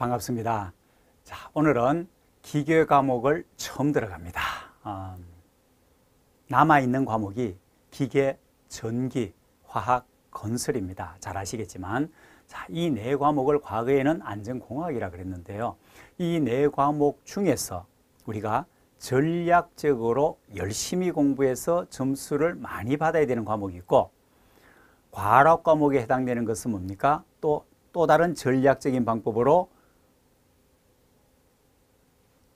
반갑습니다. 자, 오늘은 기계 과목을 처음 들어갑니다. 어, 남아있는 과목이 기계, 전기, 화학, 건설입니다. 잘 아시겠지만 이 네 과목을 과거에는 안전공학이라 그랬는데요. 이 네 과목 중에서 우리가 전략적으로 열심히 공부해서 점수를 많이 받아야 되는 과목이 있고 과학 과목에 해당되는 것은 뭡니까? 또, 또 다른 전략적인 방법으로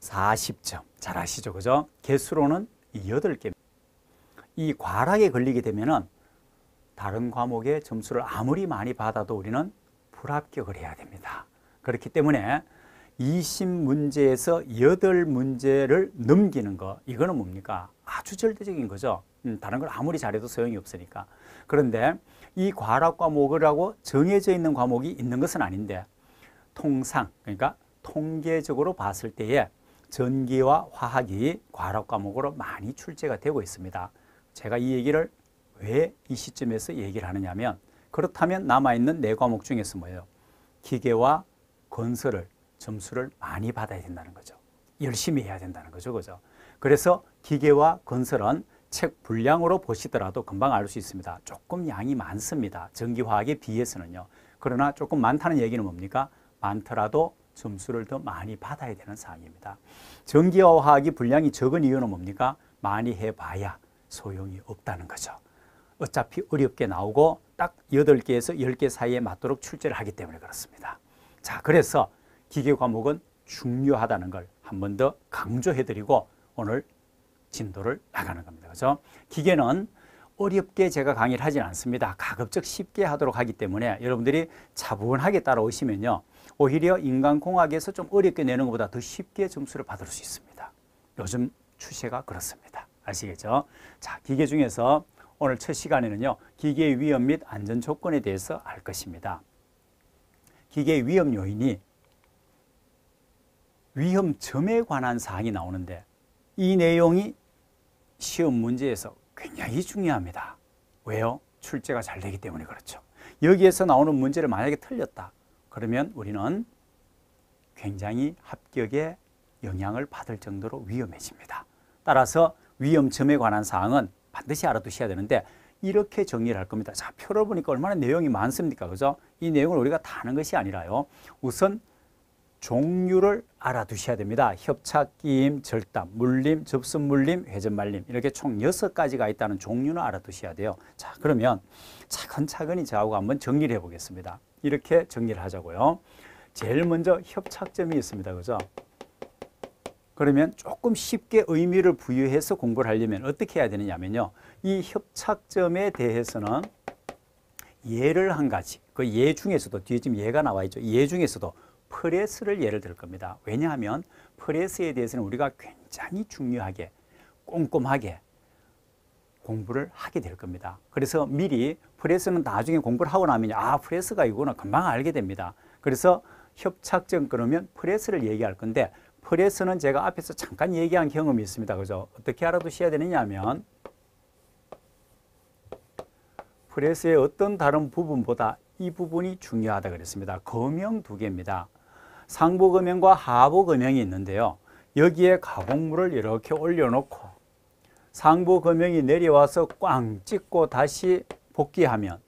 40점. 잘 아시죠? 그죠? 개수로는 8개. 이 과락에 걸리게 되면은 다른 과목의 점수를 아무리 많이 받아도 우리는 불합격을 해야 됩니다. 그렇기 때문에 20문제에서 8문제를 넘기는 거, 이거는 뭡니까? 아주 절대적인 거죠. 음, 다른 걸 아무리 잘해도 소용이 없으니까. 그런데 이 과락 과목이라고 정해져 있는 과목이 있는 것은 아닌데 통상, 그러니까 통계적으로 봤을 때에 전기와 화학이 과로 과목으로 많이 출제가 되고 있습니다. 제가 이 얘기를 왜 이 시점에서 얘기를 하느냐면 그렇다면 남아있는 네 과목 중에서 뭐예요? 기계와 건설을 점수를 많이 받아야 된다는 거죠. 열심히 해야 된다는 거죠. 그죠? 그래서 기계와 건설은 책 분량으로 보시더라도 금방 알 수 있습니다. 조금 양이 많습니다. 전기화학에 비해서는요. 그러나 조금 많다는 얘기는 뭡니까? 많더라도 점수를 더 많이 받아야 되는 상황입니다. 전기와 화학이 분량이 적은 이유는 뭡니까? 많이 해봐야 소용이 없다는 거죠. 어차피 어렵게 나오고 딱 8개에서 10개 사이에 맞도록 출제를 하기 때문에 그렇습니다. 자, 그래서 기계 과목은 중요하다는 걸 한 번 더 강조해드리고 오늘 진도를 나가는 겁니다. 그죠? 기계는 어렵게 제가 강의를 하진 않습니다. 가급적 쉽게 하도록 하기 때문에 여러분들이 차분하게 따라오시면요. 오히려 인간공학에서 좀 어렵게 내는 것보다 더 쉽게 점수를 받을 수 있습니다. 요즘 추세가 그렇습니다. 아시겠죠? 자, 기계 중에서 오늘 첫 시간에는요, 기계의 위험 및 안전 조건에 대해서 알 것입니다. 기계의 위험 요인이 위험점에 관한 사항이 나오는데 이 내용이 시험 문제에서 굉장히 중요합니다. 왜요? 출제가 잘 되기 때문에 그렇죠. 여기에서 나오는 문제를 만약에 틀렸다. 그러면 우리는 굉장히 합격에 영향을 받을 정도로 위험해집니다. 따라서 위험점에 관한 사항은 반드시 알아두셔야 되는데 이렇게 정리를 할 겁니다. 자, 표를 보니까 얼마나 내용이 많습니까? 그죠? 이 내용을 우리가 다 아는 것이 아니라요. 우선 종류를 알아두셔야 됩니다. 협착, 끼임, 절단, 물림, 접선 물림, 회전 말림 이렇게 총 6가지가 있다는 종류는 알아두셔야 돼요. 자, 그러면 차근차근히 저하고 한번 정리를 해 보겠습니다. 이렇게 정리를 하자고요. 제일 먼저 협착점이 있습니다. 그죠? 그러면 조금 쉽게 의미를 부여해서 공부를 하려면 어떻게 해야 되느냐면요. 이 협착점에 대해서는 예를 한 가지, 그 예 중에서도 뒤에 지금 예가 나와 있죠. 예 중에서도 프레스를 예를 들 겁니다. 왜냐하면 프레스에 대해서는 우리가 굉장히 중요하게 꼼꼼하게 공부를 하게 될 겁니다. 그래서 미리 프레스는 나중에 공부를 하고 나면 아 프레스가 이거는 금방 알게 됩니다. 그래서 협착증 그러면 프레스를 얘기할 건데 프레스는 제가 앞에서 잠깐 얘기한 경험이 있습니다. 그죠? 어떻게 알아두셔야 되느냐면 프레스의 어떤 다른 부분보다 이 부분이 중요하다 그랬습니다. 검형 두 개입니다. 상부 검형과 하부 검형이 있는데요. 여기에 가공물을 이렇게 올려놓고 상부검역이 내려와서 꽝 찍고 다시 복귀하면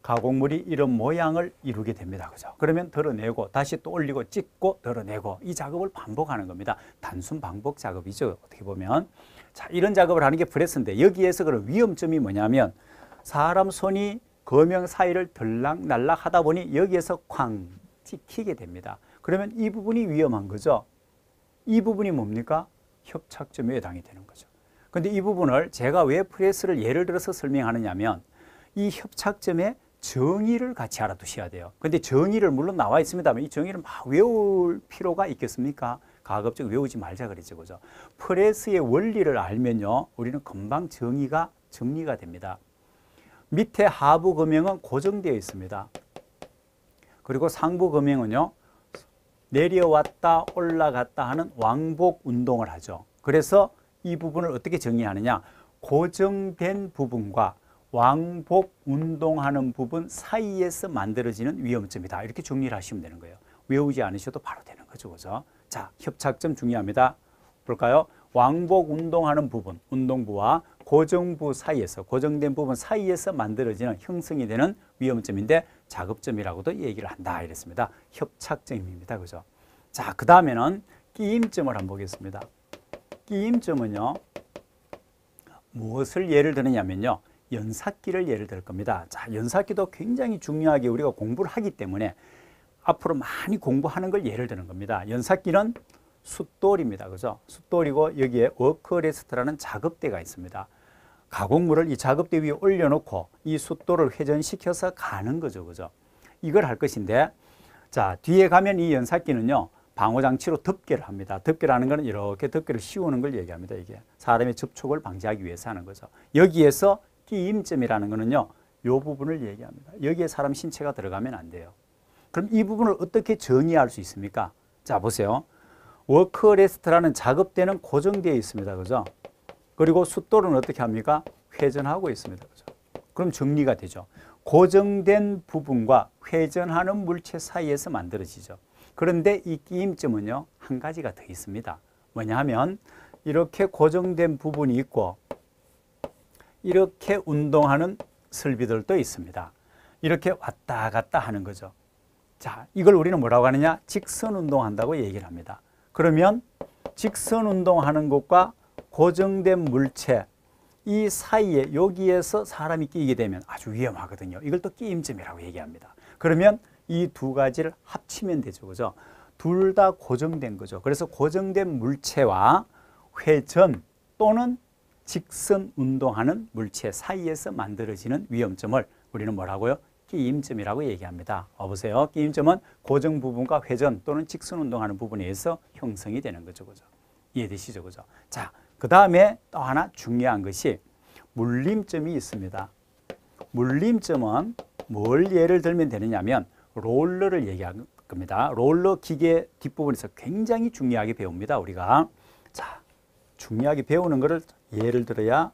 가공물이 이런 모양을 이루게 됩니다. 그죠? 그러면 드러내고 다시 또 올리고 찍고 드러내고 이 작업을 반복하는 겁니다. 단순 반복 작업이죠. 어떻게 보면. 자, 이런 작업을 하는 게 프레스인데 여기에서 그런 위험점이 뭐냐면 사람 손이 거명 사이를 들락날락 하다 보니 여기에서 쾅 찍히게 됩니다. 그러면 이 부분이 위험한 거죠. 이 부분이 뭡니까? 협착점에 해당이 되는 거죠. 근데 이 부분을 제가 왜 프레스를 예를 들어서 설명하느냐면 이 협착점의 정의를 같이 알아두셔야 돼요. 근데 정의를 물론 나와 있습니다만 이 정의를 막 외울 필요가 있겠습니까? 가급적 외우지 말자 그랬죠. 그죠? 프레스의 원리를 알면요. 우리는 금방 정의가 정리가 됩니다. 밑에 하부 금형은 고정되어 있습니다. 그리고 상부 금형은요. 내려왔다 올라갔다 하는 왕복 운동을 하죠. 그래서 이 부분을 어떻게 정의하느냐 고정된 부분과 왕복 운동하는 부분 사이에서 만들어지는 위험점이다 이렇게 정리를 하시면 되는 거예요 외우지 않으셔도 바로 되는 거죠 그죠 자 협착점 중요합니다 볼까요 왕복 운동하는 부분 운동부와 고정부 사이에서 고정된 부분 사이에서 만들어지는 형성이 되는 위험점인데 자극점이라고도 얘기를 한다 이랬습니다 협착점입니다 그죠 자그 다음에는 끼임점을 한번 보겠습니다 끼임점은요. 무엇을 예를 드느냐면요. 연삭기를 예를 들 겁니다. 자, 연삭기도 굉장히 중요하게 우리가 공부를 하기 때문에 앞으로 많이 공부하는 걸 예를 드는 겁니다. 연삭기는 숫돌입니다. 그죠? 숫돌이고 여기에 워크레스트라는 작업대가 있습니다. 가공물을 이 작업대 위에 올려놓고 이 숫돌을 회전시켜서 가는 거죠. 그죠? 이걸 할 것인데 자, 뒤에 가면 이 연삭기는요. 방호장치로 덮개를 합니다. 덮개라는 것은 이렇게 덮개를 씌우는 걸 얘기합니다. 이게 사람의 접촉을 방지하기 위해서 하는 거죠. 여기에서 끼임점이라는 것은요, 이 부분을 얘기합니다. 여기에 사람 신체가 들어가면 안 돼요. 그럼 이 부분을 어떻게 정의할 수 있습니까? 자, 보세요. 워크레스트라는 작업대는 고정되어 있습니다. 그죠? 그리고 숫돌은 어떻게 합니까? 회전하고 있습니다. 그죠? 그럼 정리가 되죠. 고정된 부분과 회전하는 물체 사이에서 만들어지죠. 그런데 이 끼임점은요, 한 가지가 더 있습니다. 뭐냐면 이렇게 고정된 부분이 있고 이렇게 운동하는 설비들도 있습니다. 이렇게 왔다 갔다 하는 거죠. 자, 이걸 우리는 뭐라고 하느냐? 직선 운동한다고 얘기를 합니다. 그러면 직선 운동하는 것과 고정된 물체 이 사이에 여기에서 사람이 끼게 되면 아주 위험하거든요. 이걸 또 끼임점이라고 얘기합니다. 그러면 이두 가지를 합치면 되죠. 그죠? 둘 다 고정된 거죠. 그래서 고정된 물체와 회전 또는 직선 운동하는 물체 사이에서 만들어지는 위험점을 우리는 뭐라고요? 끼임점이라고 얘기합니다. 어 보세요. 끼임점은 고정 부분과 회전 또는 직선 운동하는 부분에 서 형성이 되는 거죠. 그죠? 이해되시죠? 그죠? 자, 그 다음에 또 하나 중요한 것이 물림점이 있습니다. 물림점은 뭘 예를 들면 되느냐면 롤러를 얘기하는 겁니다. 롤러 기계 뒷부분에서 굉장히 중요하게 배웁니다. 우리가 자 중요하게 배우는 것을 예를 들어야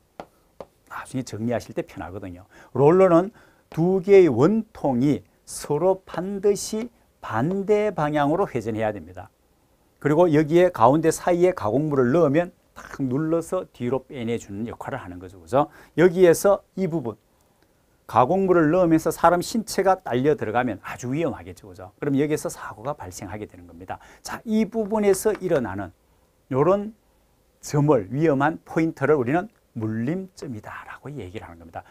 나중에 정리하실 때 편하거든요. 롤러는 두 개의 원통이 서로 반드시 반대 방향으로 회전해야 됩니다. 그리고 여기에 가운데 사이에 가공물을 넣으면 딱 눌러서 뒤로 빼내주는 역할을 하는 거죠. 그죠? 여기에서 이 부분, 가공물을 넣으면서 사람 신체가 딸려 들어가면 아주 위험하겠죠. 그죠? 그럼 여기서 사고가 발생하게 되는 겁니다. 자, 이 부분에서 일어나는 요런 점을 위험한 포인트를 우리는 물림점이다라고 얘기를 하는 겁니다.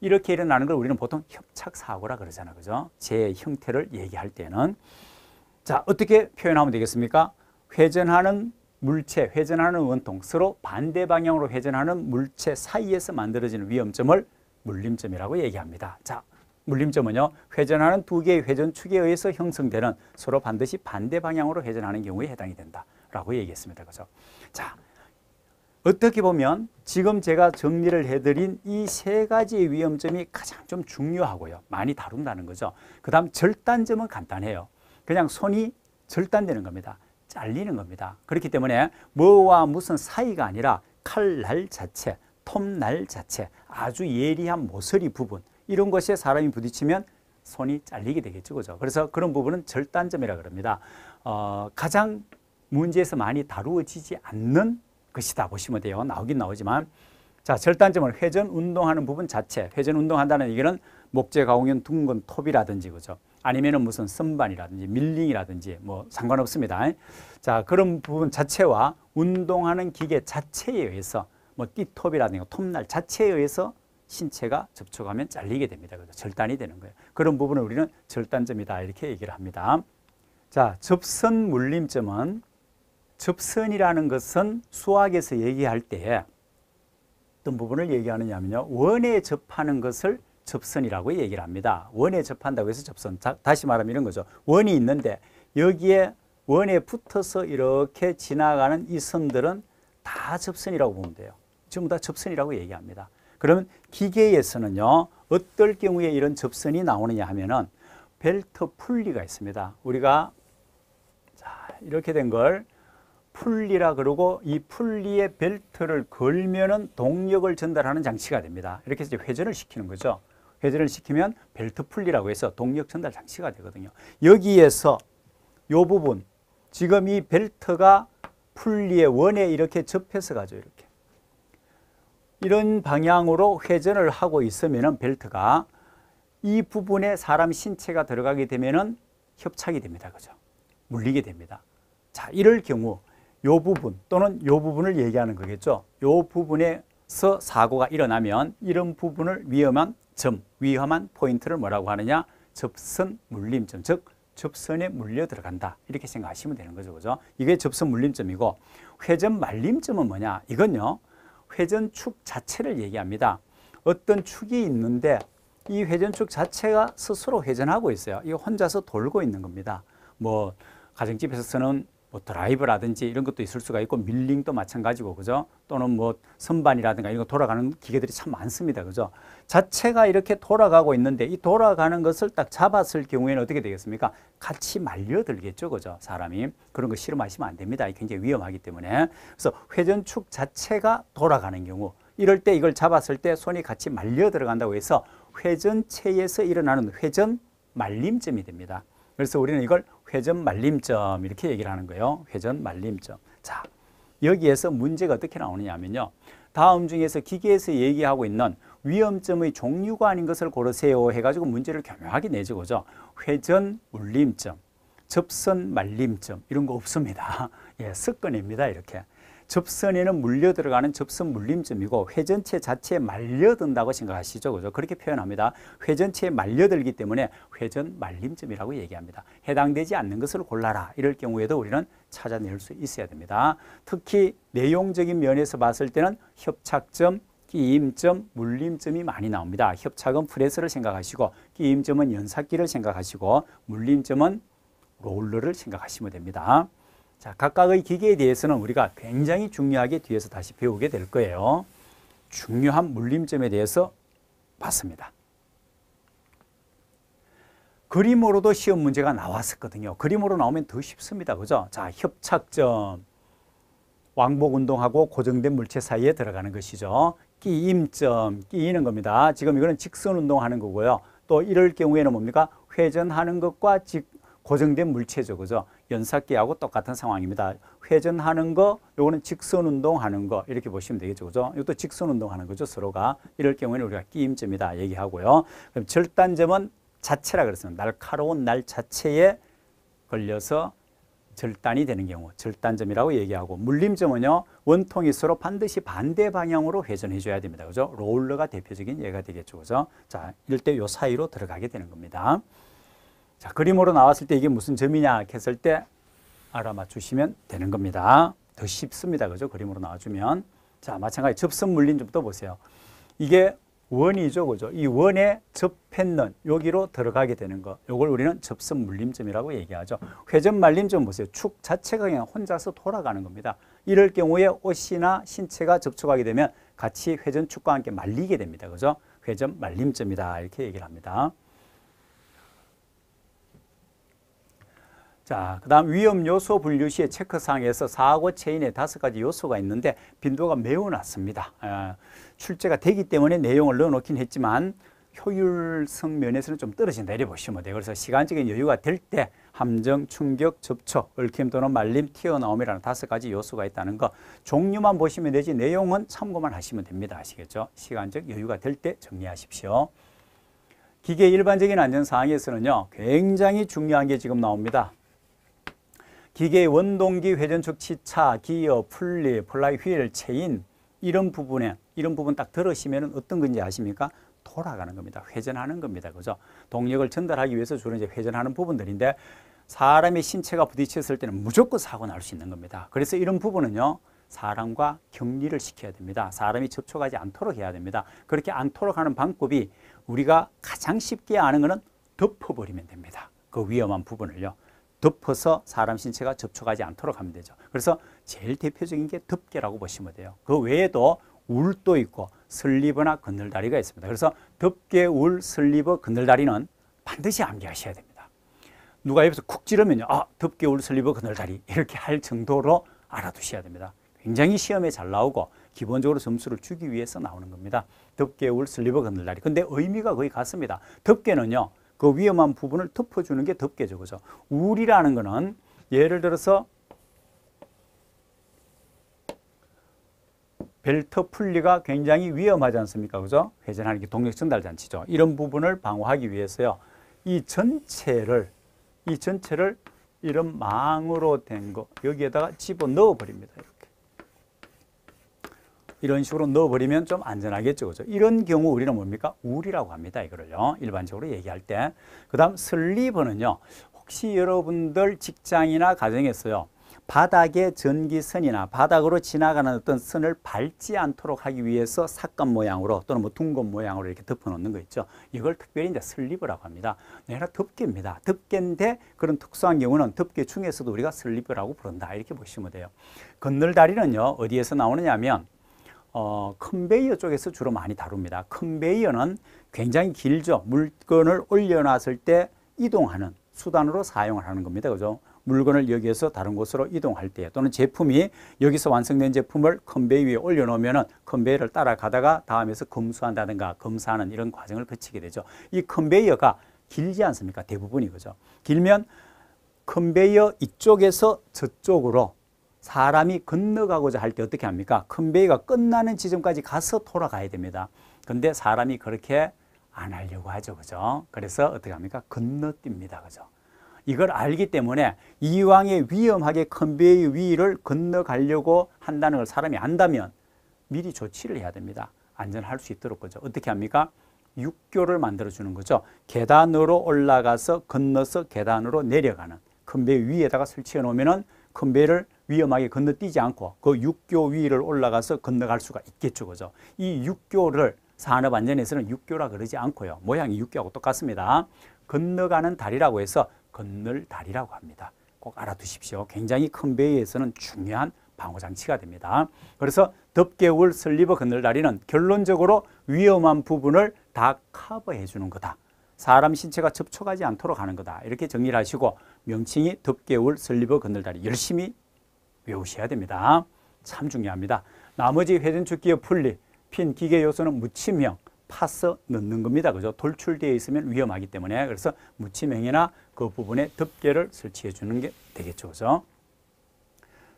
이렇게 일어나는 걸 우리는 보통 협착 사고라 그러잖아 그죠? 제 형태를 얘기할 때는 자, 어떻게 표현하면 되겠습니까? 회전하는 물체, 회전하는 원통, 서로 반대 방향으로 회전하는 물체 사이에서 만들어지는 위험점을 물림점이라고 얘기합니다. 자, 물림점은요. 회전하는 두 개의 회전축에 의해서 형성되는 서로 반드시 반대 방향으로 회전하는 경우에 해당이 된다라고 얘기했습니다. 그죠? 자, 어떻게 보면 지금 제가 정리를 해드린 이 세 가지의 위험점이 가장 좀 중요하고요. 많이 다룬다는 거죠. 그 다음 절단점은 간단해요. 그냥 손이 절단되는 겁니다. 잘리는 겁니다. 그렇기 때문에 뭐와 무슨 사이가 아니라 칼날 자체, 톱날 자체, 아주 예리한 모서리 부분 이런 것에 사람이 부딪히면 손이 잘리게 되겠죠. 그죠? 그래서 그런 부분은 절단점이라 그럽니다. 어, 가장 문제에서 많이 다루어지지 않는 것이다 보시면 돼요. 나오긴 나오지만 자 절단점을 회전 운동하는 부분 자체 회전 운동한다는 얘기는 목재 가공형 둥근 톱이라든지 그죠 아니면은 무슨 선반이라든지 밀링이라든지 뭐 상관없습니다. 자 그런 부분 자체와 운동하는 기계 자체에 의해서 뭐 띠톱이라든가 톱날 자체에 의해서 신체가 접촉하면 잘리게 됩니다. 그래서 절단이 되는 거예요. 그런 부분을 우리는 절단점이다 이렇게 얘기를 합니다. 자, 접선 물림점은 접선이라는 것은 수학에서 얘기할 때 어떤 부분을 얘기하느냐면요. 원에 접하는 것을 접선이라고 얘기를 합니다. 원에 접한다고 해서 접선. 다시 말하면 이런 거죠. 원이 있는데 여기에 원에 붙어서 이렇게 지나가는 이 선들은 다 접선이라고 보면 돼요. 전부 다 접선이라고 얘기합니다. 그러면 기계에서는요, 어떨 경우에 이런 접선이 나오느냐 하면은 벨트 풀리가 있습니다. 우리가 자, 이렇게 된 걸 풀리라 그러고 이 풀리에 벨트를 걸면은 동력을 전달하는 장치가 됩니다. 이렇게 해서 이제 회전을 시키는 거죠. 회전을 시키면 벨트 풀리라고 해서 동력 전달 장치가 되거든요. 여기에서 요 부분 지금 이 벨트가 풀리의 원에 이렇게 접해서 가죠. 이렇게. 이런 방향으로 회전을 하고 있으면 벨트가 이 부분에 사람 신체가 들어가게 되면 협착이 됩니다. 그죠? 물리게 됩니다. 자, 이럴 경우 요 부분 또는 요 부분을 얘기하는 거겠죠. 요 부분에서 사고가 일어나면 이런 부분을 위험한 점, 위험한 포인트를 뭐라고 하느냐? 접선 물림점, 즉 접선에 물려 들어간다. 이렇게 생각하시면 되는 거죠. 그죠? 이게 접선 물림점이고 회전 말림점은 뭐냐? 이건요. 회전축 자체를 얘기합니다. 어떤 축이 있는데 이 회전축 자체가 스스로 회전하고 있어요. 이 혼자서 돌고 있는 겁니다. 뭐 가정집에서 쓰는 뭐 드라이브라든지 이런 것도 있을 수가 있고 밀링도 마찬가지고 그죠? 또는 뭐 선반이라든가 이런 거 돌아가는 기계들이 참 많습니다. 그죠? 자체가 이렇게 돌아가고 있는데 이 돌아가는 것을 딱 잡았을 경우에는 어떻게 되겠습니까? 같이 말려들겠죠. 그죠? 사람이 그런 거 실험하시면 안 됩니다. 굉장히 위험하기 때문에. 그래서 회전축 자체가 돌아가는 경우 이럴 때 이걸 잡았을 때 손이 같이 말려 들어간다고 해서 회전체에서 일어나는 회전 말림점이 됩니다. 그래서 우리는 이걸 회전 말림점 이렇게 얘기를 하는 거예요. 회전 말림점. 자, 여기에서 문제가 어떻게 나오느냐면요. 다음 중에서 기계에서 얘기하고 있는 위험점의 종류가 아닌 것을 고르세요 해가지고 문제를 교묘하게 내주고죠. 회전 울림점 접선 말림점 이런 거 없습니다. 예, 습관입니다. 이렇게. 접선에는 물려 들어가는 접선 물림점이고 회전체 자체에 말려든다고 생각하시죠. 그죠? 렇 그렇게 표현합니다. 회전체에 말려들기 때문에 회전 말림점이라고 얘기합니다. 해당되지 않는 것을 골라라. 이럴 경우에도 우리는 찾아낼 수 있어야 됩니다. 특히 내용적인 면에서 봤을 때는 협착점, 끼임점, 물림점이 많이 나옵니다. 협착은 프레스를 생각하시고 끼임점은 연삭기를 생각하시고 물림점은 롤러를 생각하시면 됩니다. 자, 각각의 기계에 대해서는 우리가 굉장히 중요하게 뒤에서 다시 배우게 될 거예요. 중요한 물림점에 대해서 봤습니다. 그림으로도 시험 문제가 나왔었거든요. 그림으로 나오면 더 쉽습니다. 그죠? 자, 협착점. 왕복 운동하고 고정된 물체 사이에 들어가는 것이죠. 끼임점, 끼이는 겁니다. 지금 이거는 직선 운동하는 거고요. 또 이럴 경우에는 뭡니까? 회전하는 것과 직, 고정된 물체죠. 그죠? 연삭기하고 똑같은 상황입니다. 회전하는 거, 요거는 직선 운동하는 거 이렇게 보시면 되겠죠. 그죠? 이것도 직선 운동하는 거죠. 서로가. 이럴 경우에는 우리가 끼임점이다 얘기하고요. 그럼 절단점은 자체라 그랬습니다. 날카로운 날 자체에 걸려서 절단이 되는 경우 절단점이라고 얘기하고 물림점은요 원통이 서로 반드시 반대 방향으로 회전해 줘야 됩니다 그죠 롤러가 대표적인 예가 되겠죠 그죠 자 이럴 때요 사이로 들어가게 되는 겁니다 자, 그림으로 나왔을 때 이게 무슨 점이냐 했을 때 알아맞추시면 되는 겁니다. 더 쉽습니다. 그죠? 그림으로 나와주면. 자, 마찬가지 접선 물린 좀더 보세요. 이게 원이죠. 그죠? 이 원에 접했는 여기로 들어가게 되는 거. 요걸 우리는 접선 물림점이라고 얘기하죠. 회전 말림점 보세요. 축 자체가 그냥 혼자서 돌아가는 겁니다. 이럴 경우에 옷이나 신체가 접촉하게 되면 같이 회전축과 함께 말리게 됩니다. 그죠? 회전 말림점이다. 이렇게 얘기를 합니다. 자, 그 다음 위험 요소 분류 시의 체크상에서 사고 체인에 다섯 가지 요소가 있는데 빈도가 매우 낮습니다. 아, 출제가 되기 때문에 내용을 넣어놓긴 했지만 효율성 면에서는 좀 떨어진다 이래 보시면 돼요. 그래서 시간적인 여유가 될 때 함정, 충격, 접촉, 얽힘 또는 말림, 튀어나옴이라는 다섯 가지 요소가 있다는 거 종류만 보시면 되지 내용은 참고만 하시면 됩니다. 아시겠죠? 시간적 여유가 될 때 정리하십시오. 기계 일반적인 안전사항에서는요. 굉장히 중요한 게 지금 나옵니다. 기계의 원동기 회전축 치차, 기어, 풀리, 플라이 휠, 체인 이런 부분에 이런 부분 딱 들으시면 어떤 건지 아십니까? 돌아가는 겁니다. 회전하는 겁니다. 그죠? 동력을 전달하기 위해서 주로 이제 회전하는 부분들인데 사람의 신체가 부딪혔을 때는 무조건 사고 날 수 있는 겁니다. 그래서 이런 부분은요. 사람과 격리를 시켜야 됩니다. 사람이 접촉하지 않도록 해야 됩니다. 그렇게 않도록 하는 방법이 우리가 가장 쉽게 아는 것은 덮어버리면 됩니다. 그 위험한 부분을요. 덮어서 사람 신체가 접촉하지 않도록 하면 되죠. 그래서 제일 대표적인 게 덮개라고 보시면 돼요. 그 외에도 울도 있고 슬리버나 그늘다리가 있습니다. 그래서 덮개, 울, 슬리버, 그늘다리는 반드시 암기하셔야 됩니다. 누가 옆에서 쿡 찌르면요. 아, 덮개, 울, 슬리버, 그늘다리 이렇게 할 정도로 알아두셔야 됩니다. 굉장히 시험에 잘 나오고 기본적으로 점수를 주기 위해서 나오는 겁니다. 덮개, 울, 슬리버, 그늘다리. 근데 의미가 거의 같습니다. 덮개는요. 그 위험한 부분을 덮어주는 게 덮개죠. 그죠? 울이라는 거는 예를 들어서 벨트 풀리가 굉장히 위험하지 않습니까? 그죠? 회전하는 게 동력 전달 장치죠. 이런 부분을 방어하기 위해서요. 이 전체를 이 전체를 이런 망으로 된 거 여기에다가 집어 넣어 버립니다. 이런 식으로 넣어버리면 좀 안전하겠죠. 그죠? 렇 이런 경우 우리는 뭡니까? 울이라고 합니다. 이거를요. 일반적으로 얘기할 때. 그 다음 슬리버는요. 혹시 여러분들 직장이나 가정에서요. 바닥에 전기선이나 바닥으로 지나가는 어떤 선을 밟지 않도록 하기 위해서 삭감 모양으로 또는 뭐 둥근 모양으로 이렇게 덮어놓는 거 있죠. 이걸 특별히 이제 슬리브라고 합니다. 내가 네, 덮개입니다. 덮개인데 그런 특수한 경우는 덮개 중에서도 우리가 슬리브라고 부른다. 이렇게 보시면 돼요. 건널다리는요, 어디에서 나오느냐 하면 어, 컨베이어 쪽에서 주로 많이 다룹니다. 컨베이어는 굉장히 길죠. 물건을 올려놨을 때 이동하는 수단으로 사용을 하는 겁니다. 그죠? 물건을 여기에서 다른 곳으로 이동할 때 또는 제품이 여기서 완성된 제품을 컨베이 어 위에 올려놓으면 컨베이를 어 따라가다가 다음에서 검수한다든가 검사하는 이런 과정을 거치게 되죠. 이 컨베이어가 길지 않습니까? 대부분이 그죠. 길면 컨베이어 이쪽에서 저쪽으로 사람이 건너가고자 할 때 어떻게 합니까? 컨베가 끝나는 지점까지 가서 돌아가야 됩니다. 근데 사람이 그렇게 안 하려고 하죠. 그죠? 그래서 어떻게 합니까? 건너뜁니다. 그죠? 이걸 알기 때문에 이왕에 위험하게 컨베이 위를 건너가려고 한다는 걸 사람이 안다면 미리 조치를 해야 됩니다. 안전할 수 있도록 그죠? 어떻게 합니까? 육교를 만들어 주는 거죠. 계단으로 올라가서 건너서 계단으로 내려가는 컨베이 위에다가 설치해 놓으면 컨베이를 위험하게 건너뛰지 않고 그 육교 위를 올라가서 건너갈 수가 있겠죠. 그죠? 이 육교를 산업안전에서는 육교라 그러지 않고요. 모양이 육교하고 똑같습니다. 건너가는 다리라고 해서 건널 다리라고 합니다. 꼭 알아두십시오. 굉장히 큰 배에서는 중요한 방호장치가 됩니다. 그래서 덮개울 슬리버 건널 다리는 결론적으로 위험한 부분을 다 커버해 주는 거다. 사람 신체가 접촉하지 않도록 하는 거다. 이렇게 정리를 하시고 명칭이 덮개울 슬리버 건널다리 열심히 외우셔야 됩니다. 참 중요합니다. 나머지 회전축 기어 분리, 핀 기계 요소는 무침형, 파서 넣는 겁니다. 그죠? 돌출되어 있으면 위험하기 때문에 그래서 무침형이나 그 부분에 덮개를 설치해 주는 게 되겠죠. 그죠?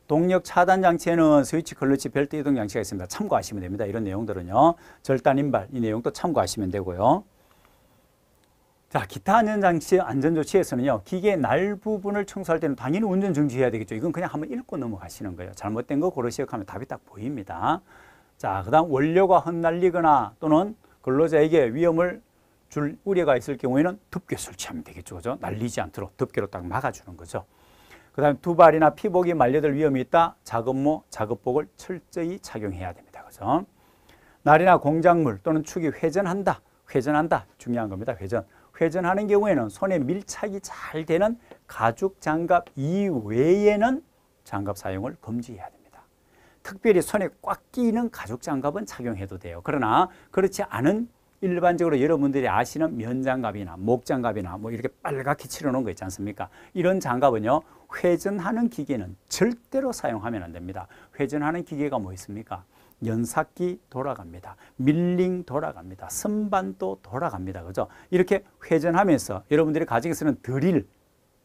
동력 차단 장치에는 스위치, 클러치, 벨트 이동 장치가 있습니다. 참고하시면 됩니다. 이런 내용들은요. 절단 인발 이 내용도 참고하시면 되고요. 자, 기타 안전장치 안전조치에서는요, 기계 날 부분을 청소할 때는 당연히 운전 중지해야 되겠죠. 이건 그냥 한번 읽고 넘어가시는 거예요. 잘못된 거 고르 시작하면 답이 딱 보입니다. 자, 그 다음 원료가 흩날리거나 또는 근로자에게 위험을 줄 우려가 있을 경우에는 덮개 설치하면 되겠죠. 그죠? 날리지 않도록 덮개로 딱 막아주는 거죠. 그 다음 두발이나 피복이 말려들 위험이 있다. 작업모, 작업복을 철저히 착용해야 됩니다. 그죠? 날이나 공작물 또는 축이 회전한다. 회전한다. 중요한 겁니다. 회전. 회전하는 경우에는 손에 밀착이 잘 되는 가죽 장갑 이외에는 장갑 사용을 금지해야 됩니다. 특별히 손에 꽉 끼는 가죽 장갑은 착용해도 돼요. 그러나 그렇지 않은 일반적으로 여러분들이 아시는 면장갑이나 목장갑이나 뭐 이렇게 빨갛게 칠해놓은 거 있지 않습니까? 이런 장갑은요, 회전하는 기계는 절대로 사용하면 안 됩니다. 회전하는 기계가 뭐 있습니까? 연삭기 돌아갑니다. 밀링 돌아갑니다. 선반도 돌아갑니다. 그죠? 이렇게 회전하면서 여러분들이 가지고 쓰는 드릴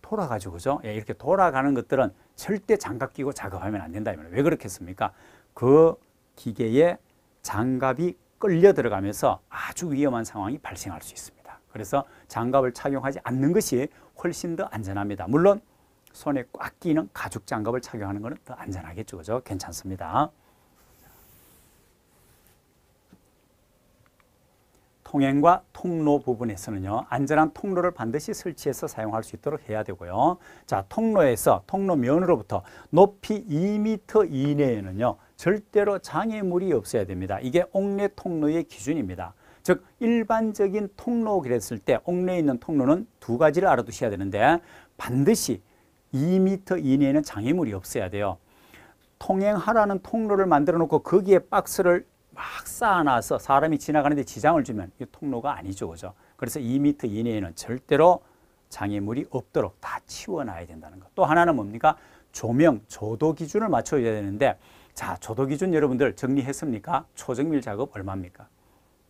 돌아가지고 그죠? 예, 이렇게 돌아가는 것들은 절대 장갑 끼고 작업하면 안 된다. 왜 그렇겠습니까? 그 기계에 장갑이 끌려 들어가면서 아주 위험한 상황이 발생할 수 있습니다. 그래서 장갑을 착용하지 않는 것이 훨씬 더 안전합니다. 물론 손에 꽉 끼는 가죽 장갑을 착용하는 것은 더 안전하겠죠. 그죠? 괜찮습니다. 통행과 통로 부분에서는요. 안전한 통로를 반드시 설치해서 사용할 수 있도록 해야 되고요. 자, 통로에서 통로면으로부터 높이 2m 이내에는요. 절대로 장애물이 없어야 됩니다. 이게 옥내 통로의 기준입니다. 즉 일반적인 통로 그랬을 때 옥내에 있는 통로는 두 가지를 알아두셔야 되는데 반드시 2m 이내에는 장애물이 없어야 돼요. 통행하라는 통로를 만들어 놓고 거기에 박스를 막 쌓아놔서 사람이 지나가는데 지장을 주면 이 통로가 아니죠. 그죠? 그래서 2m 이내에는 절대로 장애물이 없도록 다 치워놔야 된다는 것. 또 하나는 뭡니까? 조명, 조도 기준을 맞춰야 되는데 자, 조도 기준 여러분들 정리했습니까? 초정밀 작업 얼마입니까?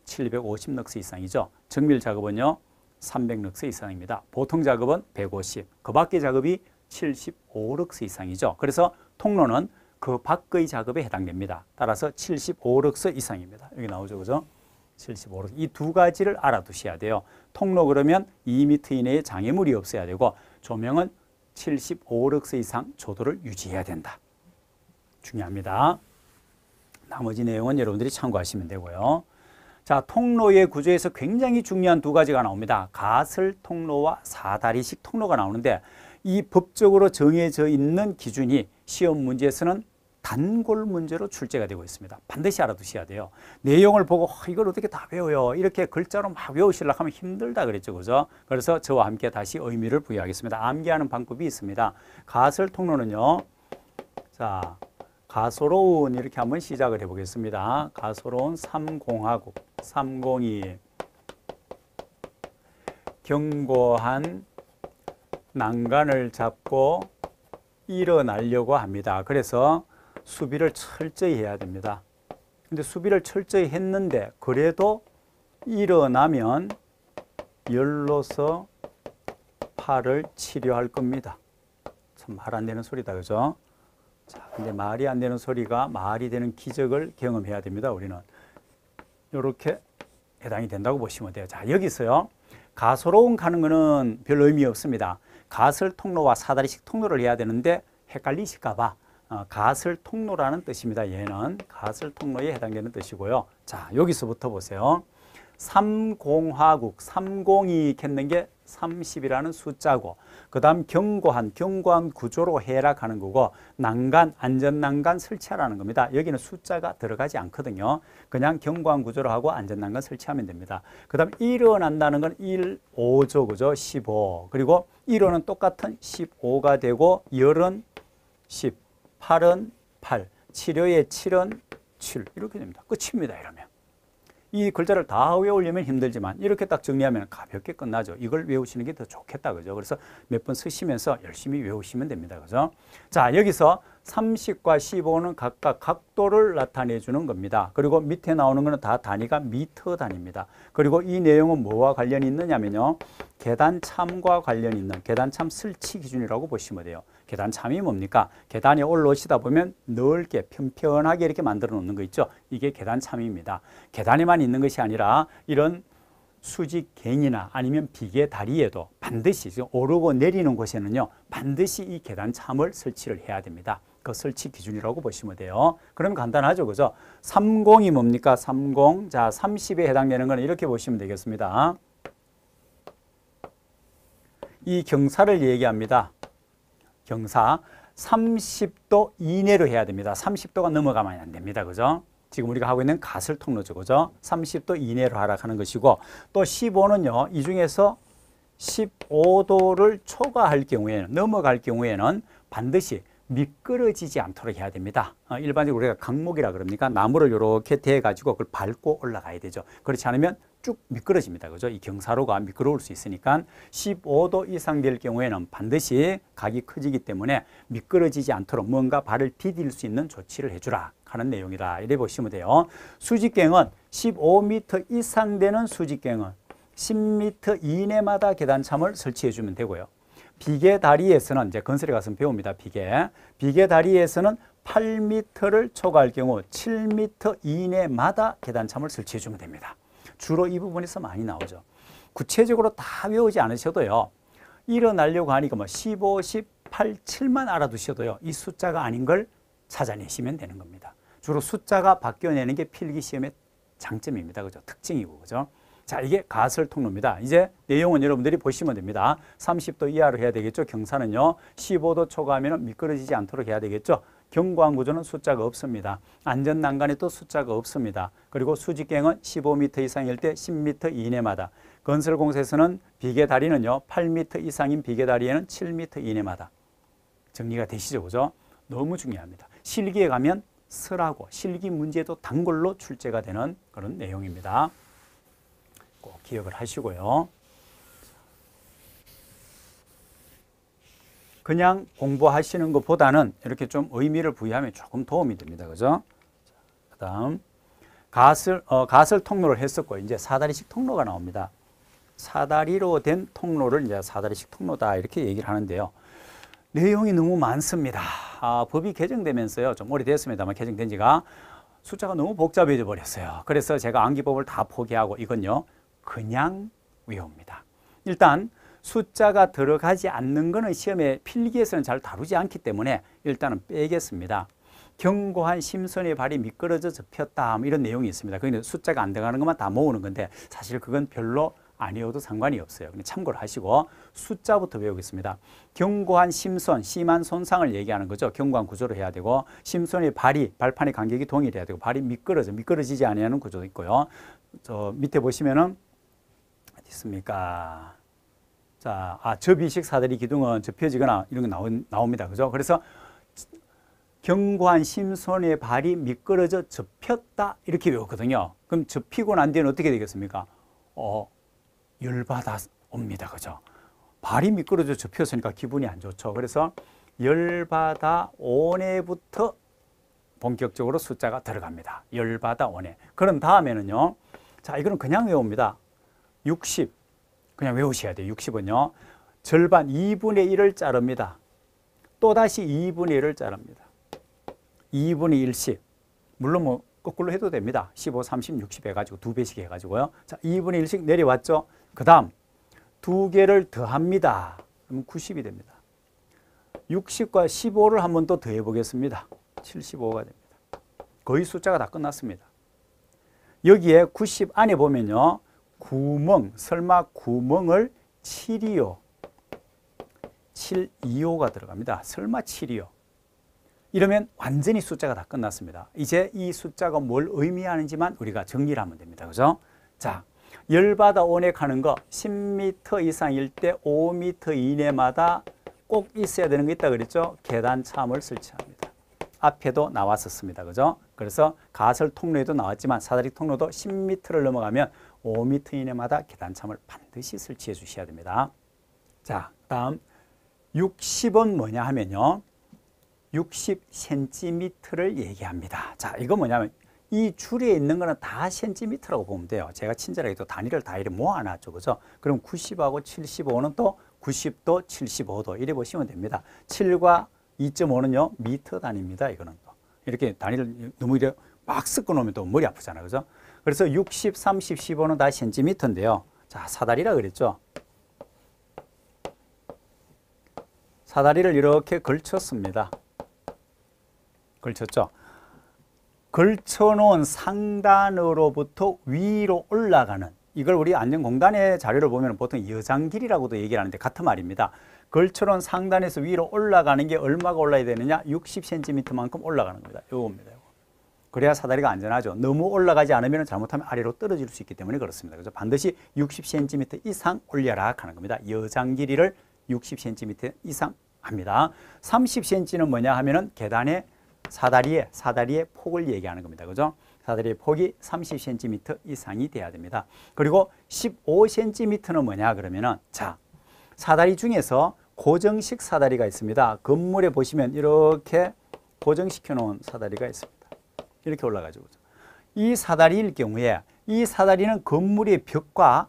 750럭스 이상이죠. 정밀 작업은요. 300럭스 이상입니다. 보통 작업은 150, 그 밖의 작업이 75럭스 이상이죠. 그래서 통로는 그 밖의 작업에 해당됩니다. 따라서 75럭스 이상입니다. 여기 나오죠. 그죠? 75럭스. 이 두 가지를 알아두셔야 돼요. 통로 그러면 2m 이내에 장애물이 없어야 되고 조명은 75럭스 이상 조도를 유지해야 된다. 중요합니다. 나머지 내용은 여러분들이 참고하시면 되고요. 자, 통로의 구조에서 굉장히 중요한 두 가지가 나옵니다. 가설 통로와 사다리식 통로가 나오는데 이 법적으로 정해져 있는 기준이 시험 문제에서는 단골 문제로 출제가 되고 있습니다. 반드시 알아두셔야 돼요. 내용을 보고 아, 이걸 어떻게 다 배워요. 이렇게 글자로 막 외우시려고 하면 힘들다 그랬죠. 그죠? 그래서 저와 함께 다시 의미를 부여하겠습니다. 암기하는 방법이 있습니다. 가설 통로는요. 자, 가소로운 이렇게 한번 시작을 해 보겠습니다. 가소로운 3공하고 302 견고한 난간을 잡고 일어나려고 합니다. 그래서 수비를 철저히 해야 됩니다. 근데 수비를 철저히 했는데 그래도 일어나면 열로서 팔을 치료할 겁니다. 참 말 안 되는 소리다, 그죠? 자, 근데 말이 안 되는 소리가 말이 되는 기적을 경험해야 됩니다, 우리는. 요렇게 해당이 된다고 보시면 돼요. 자, 여기서요. 가소로운 가는 거는 별 의미 없습니다. 가설 통로와 사다리식 통로를 해야 되는데 헷갈리실까봐 아, 가설 통로라는 뜻입니다. 얘는 가설 통로에 해당되는 뜻이고요. 자, 여기서부터 보세요. 삼공화국, 삼공이 캤는 게 30이라는 숫자고 그 다음 경고한, 경고한 구조로 해라가는 거고 난간, 안전난간 설치하라는 겁니다. 여기는 숫자가 들어가지 않거든요. 그냥 경고한 구조로 하고 안전난간 설치하면 됩니다. 그 다음 일어난다는 건 1, 5조, 그죠? 15. 그리고 1호는 똑같은 15가 되고 열은 10. 8은 8, 치료의 7은 7 이렇게 됩니다. 끝입니다. 이러면. 이 글자를 다 외우려면 힘들지만 이렇게 딱 정리하면 가볍게 끝나죠. 이걸 외우시는 게 더 좋겠다. 그죠? 그래서 몇 번 쓰시면서 열심히 외우시면 됩니다. 그죠? 자, 여기서 30과 15는 각각 각도를 나타내 주는 겁니다. 그리고 밑에 나오는 거는 다 단위가 미터 단위입니다. 그리고 이 내용은 뭐와 관련이 있느냐면요. 계단참과 관련이 있는 계단참 설치 기준이라고 보시면 돼요. 계단 참이 뭡니까? 계단에 올라오시다 보면 넓게 편편하게 이렇게 만들어 놓는 거 있죠. 이게 계단 참입니다. 계단에만 있는 것이 아니라 이런 수직갱이나 아니면 비계 다리에도 반드시 오르고 내리는 곳에는요 반드시 이 계단 참을 설치를 해야 됩니다. 그 설치 기준이라고 보시면 돼요. 그럼 간단하죠. 그죠? 30이 뭡니까? 30. 자, 30에 해당되는 거는 이렇게 보시면 되겠습니다. 이 경사를 얘기합니다. 경사 30도 이내로 해야 됩니다. 30도가 넘어가면 안 됩니다. 그죠? 지금 우리가 하고 있는 가설 통로죠. 그죠? 30도 이내로 하락하는 것이고 또 15는요. 이 중에서 15도를 초과할 경우에는 넘어갈 경우에는 반드시 미끄러지지 않도록 해야 됩니다. 어, 일반적으로 우리가 강목이라 그럽니까? 나무를 이렇게 대가지고 그걸 밟고 올라가야 되죠. 그렇지 않으면 쭉 미끄러집니다. 그죠? 이 경사로가 미끄러울 수 있으니까 15도 이상 될 경우에는 반드시 각이 커지기 때문에 미끄러지지 않도록 뭔가 발을 디딜 수 있는 조치를 해주라 하는 내용이다. 이래 보시면 돼요. 수직갱은 15m 이상 되는 수직갱은 10m 이내마다 계단참을 설치해 주면 되고요. 비계 다리에서는 이제 건설에 가서 배웁니다. 비계. 비계 다리에서는 8m를 초과할 경우 7m 이내마다 계단참을 설치해 주면 됩니다. 주로 이 부분에서 많이 나오죠. 구체적으로 다 외우지 않으셔도요. 일어나려고 하니까 뭐 15, 18, 7만 알아두셔도요. 이 숫자가 아닌 걸 찾아내시면 되는 겁니다. 주로 숫자가 바뀌어내는 게 필기 시험의 장점입니다. 그죠? 특징이고. 그죠? 자, 이게 가설 통로입니다. 이제 내용은 여러분들이 보시면 됩니다. 30도 이하로 해야 되겠죠. 경사는요. 15도 초과하면 미끄러지지 않도록 해야 되겠죠. 경고한 구조는 숫자가 없습니다. 안전 난간이 또 숫자가 없습니다. 그리고 수직갱은 15m 이상일 때 10m 이내마다 건설 공사에서는 비계 다리는요. 8m 이상인 비계 다리에는 7m 이내마다 정리가 되시죠. 그죠? 너무 중요합니다. 실기에 가면 쓰라고 실기 문제도 단골로 출제가 되는 그런 내용입니다. 꼭 기억을 하시고요. 그냥 공부하시는 것보다는 이렇게 좀 의미를 부여하면 조금 도움이 됩니다. 그죠? 그 다음, 가설, 어, 가설 통로를 했었고, 이제 사다리식 통로가 나옵니다. 사다리로 된 통로를 이제 사다리식 통로다. 이렇게 얘기를 하는데요. 내용이 너무 많습니다. 아, 법이 개정되면서요. 좀 오래됐습니다만 개정된 지가 숫자가 너무 복잡해져 버렸어요. 그래서 제가 암기법을 다 포기하고 이건요. 그냥 외웁니다. 일단 숫자가 들어가지 않는 것은 시험에 필기에서는 잘 다루지 않기 때문에 일단은 빼겠습니다. 견고한 심선의 발이 미끄러져 접혔다 뭐 이런 내용이 있습니다. 그런데 숫자가 안 들어가는 것만 다 모으는 건데 사실 그건 별로 아니어도 상관이 없어요. 그냥 참고를 하시고 숫자부터 배우겠습니다. 견고한 심선, 심한 손상을 얘기하는 거죠. 견고한 구조로 해야 되고 심선의 발이, 발판의 간격이 동일해야 되고 발이 미끄러져, 미끄러지지 않냐는 구조도 있고요. 저 밑에 보시면은 어디 있습니까? 자, 아, 접이식 사다리 기둥은 접혀지거나 이런 게 나오, 옵니다 그죠? 그래서 경관 심손의 발이 미끄러져 접혔다 이렇게 외웠거든요. 그럼 접히고 난 뒤에는 어떻게 되겠습니까? 어, 열받아 옵니다. 그죠? 발이 미끄러져 접혔으니까 기분이 안 좋죠. 그래서 열받아 오네부터 본격적으로 숫자가 들어갑니다. 열받아 오네. 그럼 다음에는요. 자, 이거는 그냥 외웁니다. 60, 그냥 외우셔야 돼요. 60은요. 절반 2분의 1을 자릅니다. 또다시 2분의 1을 자릅니다. 2분의 1씩. 물론 뭐 거꾸로 해도 됩니다. 15, 30, 60 해가지고 두 배씩 해가지고요. 자, 2분의 1씩 내려왔죠. 그 다음 두 개를 더합니다. 그러 90이 됩니다. 60과 15를 한 번 더 더해보겠습니다. 75가 됩니다. 거의 숫자가 다 끝났습니다. 여기에 90 안에 보면요. 구멍, 설마 구멍을 7이요. 725가 들어갑니다. 설마 7이요. 이러면 완전히 숫자가 다 끝났습니다. 이제 이 숫자가 뭘 의미하는지만 우리가 정리를 하면 됩니다. 그죠? 자, 열바다 온액하는 거 10m 이상일 때 5m 이내마다 꼭 있어야 되는 게 있다 그랬죠? 계단 참을 설치합니다. 앞에도 나왔었습니다. 그죠? 그래서 가설 통로에도 나왔지만 사다리 통로도 10m를 넘어가면 5m 이내마다 계단참을 반드시 설치해 주셔야 됩니다. 자, 다음 60은 뭐냐 하면요. 60cm를 얘기합니다. 자, 이거 뭐냐면 이 줄에 있는 거는 다 cm라고 보면 돼요. 제가 친절하게 도 단위를 다 이렇게 모아놨죠. 그죠? 그럼 90하고 75는 또 90도, 75도 이래 보시면 됩니다. 7과 2.5는요 미터 단위입니다. 이거는 또 이렇게 단위를 너무 이래 막 섞어 놓으면 또 머리 아프잖아요, 그죠? 그래서 60, 30, 15는 다 센티미터인데요. 자 사다리라 그랬죠. 사다리를 이렇게 걸쳤습니다. 걸쳤죠. 걸쳐놓은 상단으로부터 위로 올라가는 이걸 우리 안전공단의 자료를 보면 보통 여장길이라고도 얘기 하는데 같은 말입니다. 걸처럼 상단에서 위로 올라가는 게 얼마가 올라야 되느냐? 60cm만큼 올라가는 겁니다. 요겁니다. 그래야 사다리가 안전하죠. 너무 올라가지 않으면 잘못하면 아래로 떨어질 수 있기 때문에 그렇습니다. 그래서 반드시 60cm 이상 올려라 하는 겁니다. 여장 길이를 60cm 이상 합니다. 30cm는 뭐냐 하면은 계단의 사다리의 사다리의 폭을 얘기하는 겁니다. 그죠? 사다리의 폭이 30cm 이상이 돼야 됩니다. 그리고 15cm는 뭐냐 그러면은 자 사다리 중에서 고정식 사다리가 있습니다. 건물에 보시면 이렇게 고정시켜 놓은 사다리가 있습니다. 이렇게 올라가지이 사다리일 경우에 이 사다리는 건물의 벽과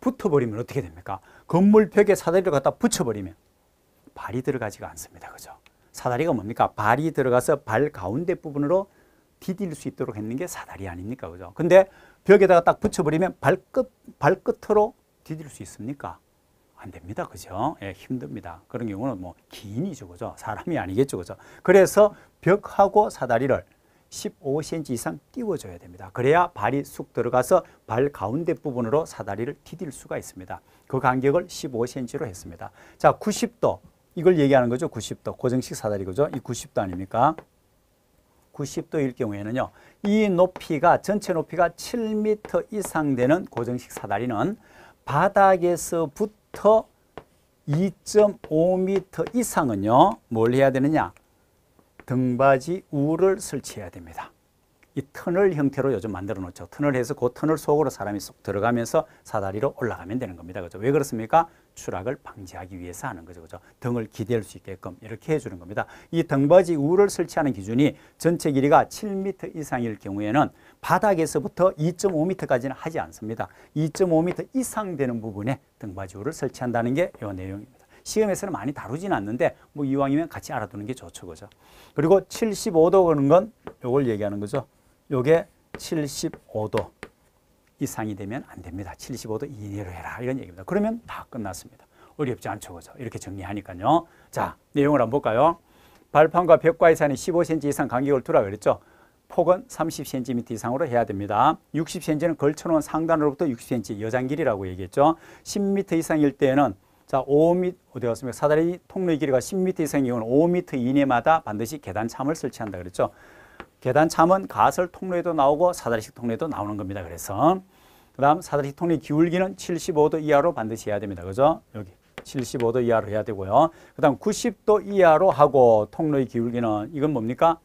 붙어버리면 어떻게 됩니까? 건물 벽에 사다리를 갖다 붙여버리면 발이 들어가지가 않습니다. 그죠? 사다리가 뭡니까? 발이 들어가서 발 가운데 부분으로 디딜 수 있도록 했는 게 사다리 아닙니까? 그죠? 근데 벽에다가 딱 붙여버리면 발끝, 발끝으로 디딜 수 있습니까? 안 됩니다. 그죠? 예, 힘듭니다. 그런 경우는 뭐 기인이죠. 그죠? 사람이 아니겠죠. 그죠? 그래서 벽하고 사다리를 15cm 이상 띄워줘야 됩니다. 그래야 발이 쑥 들어가서 발 가운데 부분으로 사다리를 디딜 수가 있습니다. 그 간격을 15cm로 했습니다. 자, 90도. 이걸 얘기하는 거죠. 90도. 고정식 사다리 그죠? 이 90도 아닙니까? 90도일 경우에는요. 이 높이가 전체 높이가 7m 이상 되는 고정식 사다리는 바닥에서부터 2.5m 이상은요. 뭘 해야 되느냐? 등받이 우를 설치해야 됩니다. 이 터널 형태로 요즘 만들어 놓죠. 터널 해서 그 터널 속으로 사람이 쏙 들어가면서 사다리로 올라가면 되는 겁니다. 그죠? 왜 그렇습니까? 추락을 방지하기 위해서 하는 거죠. 그죠? 등을 기댈 수 있게끔 이렇게 해주는 겁니다. 이 등받이 우를 설치하는 기준이 전체 길이가 7m 이상일 경우에는 바닥에서부터 2.5m까지는 하지 않습니다. 2.5m 이상 되는 부분에 등받이호를 설치한다는 게 이 내용입니다. 시험에서는 많이 다루진 않는데 뭐 이왕이면 같이 알아두는 게 좋죠. 그죠? 그리고 75도 그런 건 요걸 얘기하는 거죠. 요게 75도 이상이 되면 안 됩니다. 75도 이내로 해라. 이런 얘기입니다. 그러면 다 끝났습니다. 어렵지 않죠. 그죠? 이렇게 정리하니까요. 자, 내용을 한번 볼까요? 발판과 벽과의 사이 15cm 이상 간격을 두라 그랬죠. 폭은 30cm 이상으로 해야 됩니다. 60cm는 걸쳐놓은 상단으로부터 60cm 여장길이라고 얘기했죠. 10m 이상일 때에는 자 5m 어디 갔습니까? 사다리 통로의 길이가 10m 이상이면 5m 이내마다 반드시 계단 참을 설치한다 그랬죠. 계단 참은 가설 통로에도 나오고 사다리식 통로에도 나오는 겁니다. 그래서 그 다음 사다리식 통로의 기울기는 75도 이하로 반드시 해야 됩니다. 그죠? 여기 75도 이하로 해야 되고요. 그 다음 90도 이하로 하고 통로의 기울기는 이건 뭡니까?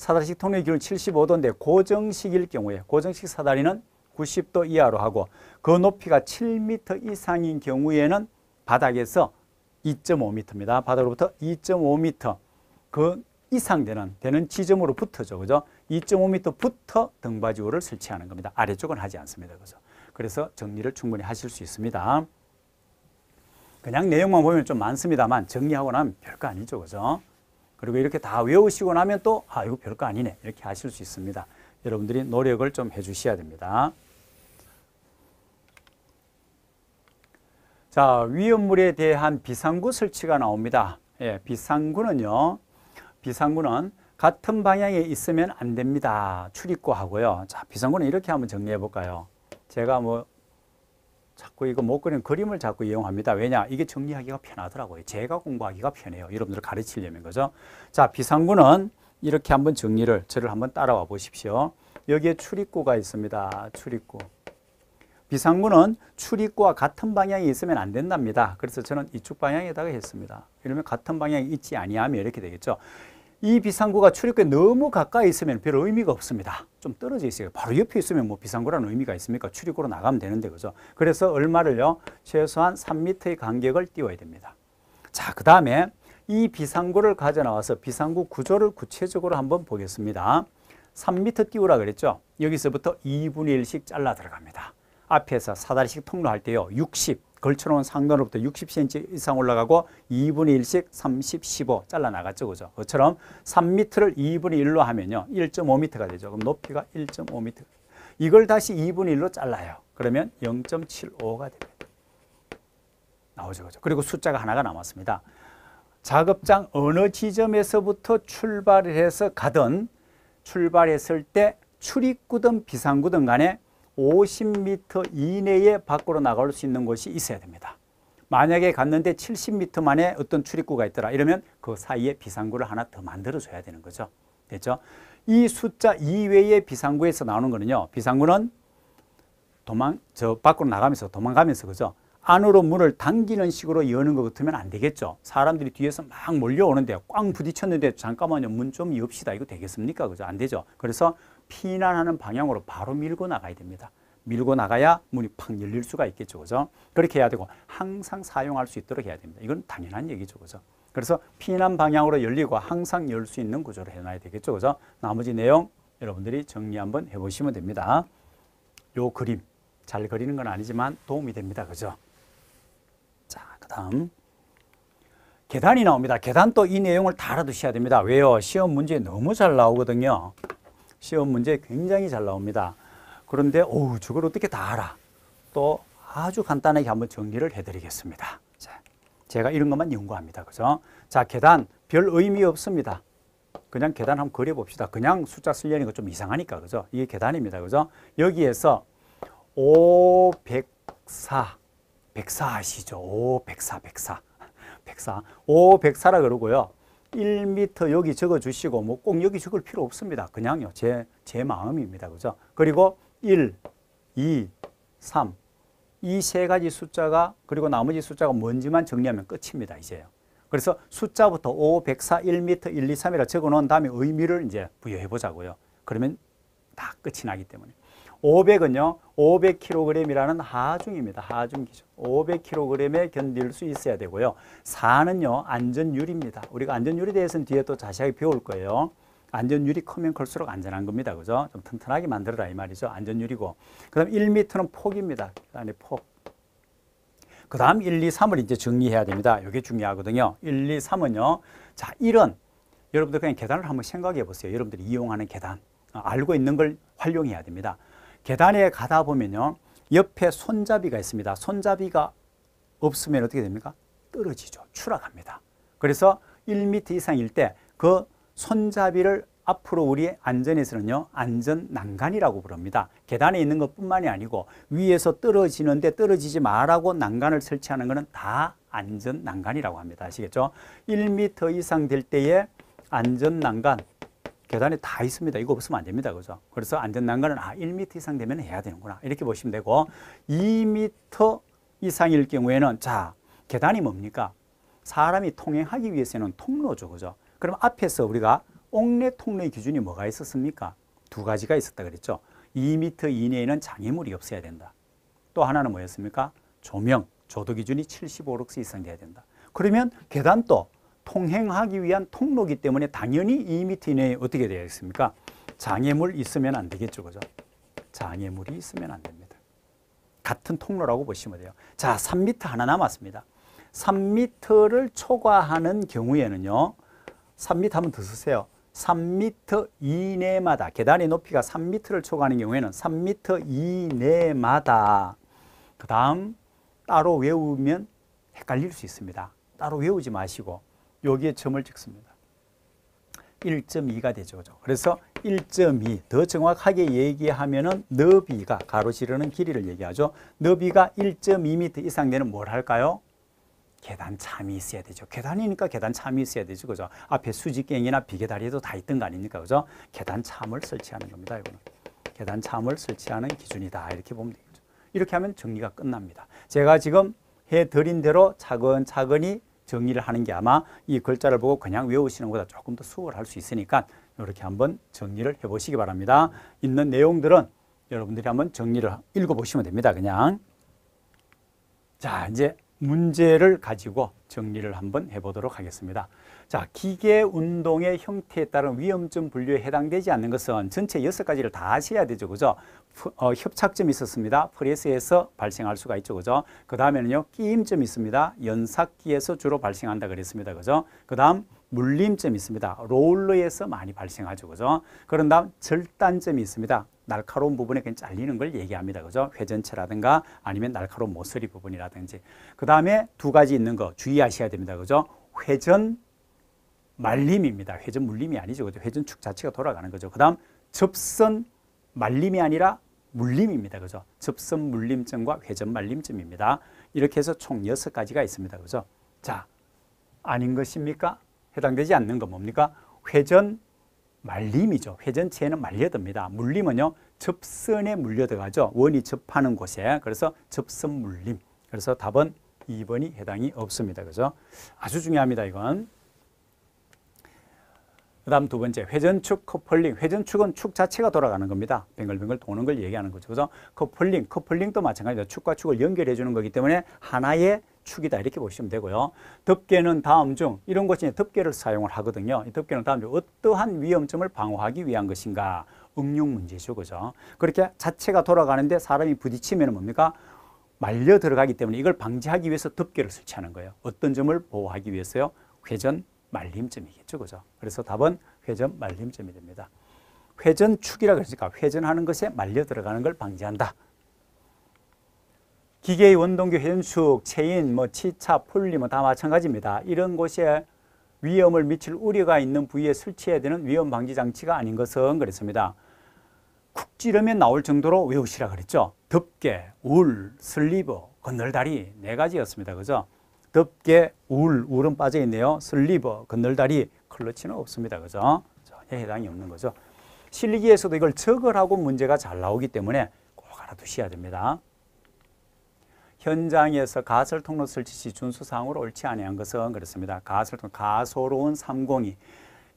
사다리식 통의 기울은 75도인데 고정식일 경우에 고정식 사다리는 90도 이하로 하고 그 높이가 7m 이상인 경우에는 바닥에서 2.5m입니다. 바닥으로부터 2.5m 그 이상 되는 되는 지점으로 붙어죠. 그죠? 2.5m부터 등받이호를 설치하는 겁니다. 아래쪽은 하지 않습니다. 그죠? 그래서 정리를 충분히 하실 수 있습니다. 그냥 내용만 보면 좀 많습니다만 정리하고 나면 별거 아니죠. 그죠? 그리고 이렇게 다 외우시고 나면 또 아, 이거 별거 아니네. 이렇게 하실 수 있습니다. 여러분들이 노력을 좀 해 주셔야 됩니다. 자, 위험물에 대한 비상구 설치가 나옵니다. 예, 비상구는요. 비상구는 같은 방향에 있으면 안 됩니다. 출입구하고요. 자, 비상구는 이렇게 한번 정리해 볼까요? 제가 뭐 자꾸 이거 못 그리는 그림을 자꾸 이용합니다. 왜냐? 이게 정리하기가 편하더라고요. 제가 공부하기가 편해요. 여러분들 가르치려면 그죠? 자, 비상구는 이렇게 한번 정리를 저를 한번 따라와 보십시오. 여기에 출입구가 있습니다. 출입구. 비상구는 출입구와 같은 방향이 있으면 안 된답니다. 그래서 저는 이쪽 방향에다가 했습니다. 이러면 같은 방향이 있지 아니하면 이렇게 되겠죠. 이 비상구가 출입구에 너무 가까이 있으면 별 의미가 없습니다. 좀 떨어져 있어요. 바로 옆에 있으면 뭐 비상구라는 의미가 있습니까? 출입구로 나가면 되는데 그죠? 그래서 얼마를요? 최소한 3m의 간격을 띄워야 됩니다. 자, 그 다음에 이 비상구를 가져나와서 비상구 구조를 구체적으로 한번 보겠습니다. 3m 띄우라 그랬죠? 여기서부터 2분의 1씩 잘라 들어갑니다. 앞에서 사다리식 통로할 때요. 60, 걸쳐놓은 상단으로부터 60cm 이상 올라가고 2분의 1씩 30, 15 잘라나갔죠. 그죠? 그처럼 3m를 2분의 1로 하면요. 1.5m가 되죠. 그럼 높이가 1.5m. 이걸 다시 2분의 1로 잘라요. 그러면 0.75가 됩니다. 나오죠. 그죠? 그리고 숫자가 하나가 남았습니다. 작업장 어느 지점에서부터 출발 해서 가든 출발했을 때 출입구든 비상구든 간에 50m 이내에 밖으로 나갈 수 있는 곳이 있어야 됩니다. 만약에 갔는데 70m 만에 어떤 출입구가 있더라 이러면 그 사이에 비상구를 하나 더 만들어줘야 되는 거죠. 됐죠? 이 숫자 이외의 비상구에서 나오는 거는요. 비상구는 도망 저 밖으로 나가면서 도망가면서 그죠? 안으로 문을 당기는 식으로 여는 것 같으면 안 되겠죠. 사람들이 뒤에서 막 몰려오는데 꽝 부딪혔는데 잠깐만요. 문좀 여읍시다. 이거 되겠습니까? 그죠? 안 되죠. 그래서 피난하는 방향으로 바로 밀고 나가야 됩니다. 밀고 나가야 문이 팍 열릴 수가 있겠죠. 그죠? 그렇게 해야 되고 항상 사용할 수 있도록 해야 됩니다. 이건 당연한 얘기죠. 그죠? 그래서 피난 방향으로 열리고 항상 열 수 있는 구조를 해놔야 되겠죠. 그죠? 나머지 내용 여러분들이 정리 한번 해보시면 됩니다. 요 그림 잘 그리는 건 아니지만 도움이 됩니다. 그죠? 자, 그 다음. 계단이 나옵니다. 계단 또 이 내용을 다 알아두셔야 됩니다. 왜요? 시험 문제에 너무 잘 나오거든요. 시험 문제 굉장히 잘 나옵니다. 그런데 오 저걸 어떻게 다 알아? 또 아주 간단하게 한번 정리를 해드리겠습니다. 자, 제가 이런 것만 연구합니다. 그죠? 자, 계단 별 의미 없습니다. 그냥 계단 한번 그려봅시다. 그냥 숫자 쓰려는 거좀 이상하니까. 그죠? 이게 계단입니다. 그죠? 여기에서 504, 104 아시죠? 504, 104. 104. 504라 그러고요. 1m 여기 적어 주시고 뭐 꼭 여기 적을 필요 없습니다. 그냥요. 제, 제 마음입니다. 그죠? 그리고 1, 2, 3 이 세 가지 숫자가 그리고 나머지 숫자가 뭔지만 정리하면 끝입니다. 이제요. 그래서 숫자부터 5, 104, 1m, 1, 2, 3이라 적어 놓은 다음에 의미를 이제 부여해 보자고요. 그러면 다 끝이 나기 때문에. 500은요. 500kg이라는 하중입니다. 하중 기준. 500kg에 견딜 수 있어야 되고요. 4는요. 안전율입니다. 우리가 안전율에 대해서는 뒤에 또 자세하게 배울 거예요. 안전율이 커면 클수록 안전한 겁니다. 그죠? 좀 튼튼하게 만들어라 이 말이죠. 안전율이고. 그 다음 1m는 폭입니다. 안에 폭. 그 다음 1, 2, 3을 이제 정리해야 됩니다. 이게 중요하거든요. 1, 2, 3은요. 자, 1은 여러분들 그냥 계단을 한번 생각해 보세요. 여러분들이 이용하는 계단. 어, 알고 있는 걸 활용해야 됩니다. 계단에 가다 보면요. 옆에 손잡이가 있습니다. 손잡이가 없으면 어떻게 됩니까? 떨어지죠. 추락합니다. 그래서 1m 이상일 때 그 손잡이를 앞으로 우리 안전에서는요 안전 난간이라고 부릅니다 계단에 있는 것뿐만이 아니고 위에서 떨어지는데 떨어지지 말라고 난간을 설치하는 것은 다 안전 난간이라고 합니다 아시겠죠 1m 이상 될 때의 안전 난간 계단이 다 있습니다. 이거 없으면 안 됩니다. 그죠? 그래서 안전난간은 아, 1m 이상 되면 해야 되는구나. 이렇게 보시면 되고 2m 이상일 경우에는 자, 계단이 뭡니까? 사람이 통행하기 위해서는 통로죠. 그죠? 그럼 앞에서 우리가 옥내 통로의 기준이 뭐가 있었습니까? 두 가지가 있었다 그랬죠. 2m 이내에는 장애물이 없어야 된다. 또 하나는 뭐였습니까? 조명, 조도 기준이 75럭스 이상 돼야 된다. 그러면 계단도 통행하기 위한 통로기 이 때문에 당연히 2 미터 이내에 어떻게 되겠습니까? 장애물 있으면 안 되겠죠. 그죠? 장애물이 있으면 안 됩니다. 같은 통로라고 보시면 돼요. 자, 3m 하나 남았습니다. 3m를 초과하는 경우에는요. 3m 하면 더 쓰세요. 3m 이내마다 계단의 높이가 3m를 초과하는 경우에는 3m 이내마다 그 다음 따로 외우면 헷갈릴 수 있습니다. 따로 외우지 마시고 여기에 점을 찍습니다. 1.2가 되죠. 그죠? 그래서 1.2, 더 정확하게 얘기하면 은 너비가, 가로 지르는 길이를 얘기하죠. 너비가 1.2m 이상 되는 뭘 할까요? 계단 참이 있어야 되죠. 계단이니까 계단 참이 있어야 되죠. 그죠? 앞에 수직갱이나 비계다리에도 다 있던 거 아닙니까? 그죠? 계단 참을 설치하는 겁니다. 이거는. 계단 참을 설치하는 기준이다. 이렇게 보면 되죠. 겠 이렇게 하면 정리가 끝납니다. 제가 지금 해드린 대로 차근차근히 정리를 하는 게 아마 이 글자를 보고 그냥 외우시는 것보다 조금 더 수월할 수 있으니까 이렇게 한번 정리를 해보시기 바랍니다. 있는 내용들은 여러분들이 한번 정리를 읽어보시면 됩니다. 그냥 자 이제 문제를 가지고 정리를 한번 해보도록 하겠습니다. 자, 기계 운동의 형태에 따른 위험점 분류에 해당되지 않는 것은 전체 여섯 가지를다 아셔야 되죠. 그죠? 어, 협착점이 있었습니다. 프레스에서 발생할 수가 있죠. 그죠? 그 다음에는요, 끼임점이 있습니다. 연삭기에서 주로 발생한다 그랬습니다. 그죠? 그 다음, 물림점이 있습니다. 롤러에서 많이 발생하죠. 그죠? 그런 다음, 절단점이 있습니다. 날카로운 부분에 그냥 잘리는 걸 얘기합니다. 그죠? 회전체라든가 아니면 날카로운 모서리 부분이라든지. 그 다음에 두 가지 있는 거 주의하셔야 됩니다. 그죠? 회전 말림입니다. 회전 물림이 아니죠. 그죠? 회전축 자체가 돌아가는 거죠. 그 다음, 접선 말림이 아니라 물림입니다. 그죠? 접선 물림증과 회전 말림증입니다. 이렇게 해서 총 6가지가 있습니다. 그죠? 자, 아닌 것입니까? 해당되지 않는 건 뭡니까? 회전 말림이죠. 회전체에는 말려듭니다. 물림은요, 접선에 물려들어가죠. 원이 접하는 곳에. 그래서 접선 물림. 그래서 답은 2번이 해당이 없습니다. 그죠? 아주 중요합니다. 이건. 그 다음 두 번째 회전축 커플링 회전축은 축 자체가 돌아가는 겁니다 뱅글뱅글 도는 걸 얘기하는 거죠 그래서 커플링 커플링도 마찬가지로 축과 축을 연결해 주는 거기 때문에 하나의 축이다 이렇게 보시면 되고요 덮개는 다음 중 이런 곳에 덮개를 사용을 하거든요 이 덮개는 다음 중 어떠한 위험점을 방어하기 위한 것인가 응용 문제죠 그죠 그렇게 자체가 돌아가는데 사람이 부딪히면 뭡니까 말려 들어가기 때문에 이걸 방지하기 위해서 덮개를 설치하는 거예요 어떤 점을 보호하기 위해서요 회전 말림점이겠죠. 그죠? 그래서 답은 회전 말림점이 됩니다. 회전축이라 그러니까 회전하는 것에 말려 들어가는 걸 방지한다. 기계의 원동기 회전축, 체인, 뭐 치차, 폴리 뭐다 마찬가지입니다. 이런 곳에 위험을 미칠 우려가 있는 부위에 설치해야 되는 위험 방지 장치가 아닌 것은 그랬습니다. 쿡 찌르면 나올 정도로 외우시라 그랬죠. 덮개, 울, 슬리버, 건널다리 네 가지였습니다. 그죠? 덥게 울, 울은 빠져있네요. 슬리버, 건널다리, 클러치는 없습니다. 그죠? 전혀 해당이 없는 거죠. 실기에서도 이걸 적을하고 문제가 잘 나오기 때문에 꼭 알아두셔야 됩니다. 현장에서 가설 통로 설치 시 준수사항으로 옳지 아니한 것은 그렇습니다. 가설 통 가소로운 삼공이